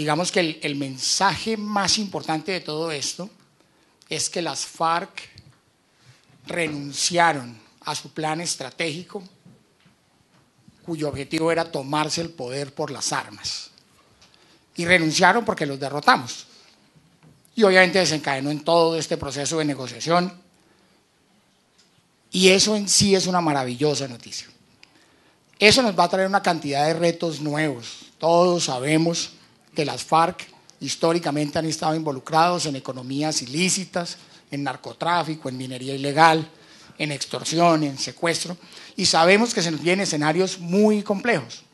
digamos que el, mensaje más importante de todo esto es que las FARC renunciaron a su plan estratégico cuyo objetivo era tomarse el poder por las armas. Y renunciaron porque los derrotamos. Y obviamente desencadenó en todo este proceso de negociación. Y eso en sí es una maravillosa noticia. Eso nos va a traer una cantidad de retos nuevos. Todos sabemos de las FARC históricamente han estado involucrados en economías ilícitas, en narcotráfico, en minería ilegal, en extorsión, en secuestro, y sabemos que se nos vienen escenarios muy complejos.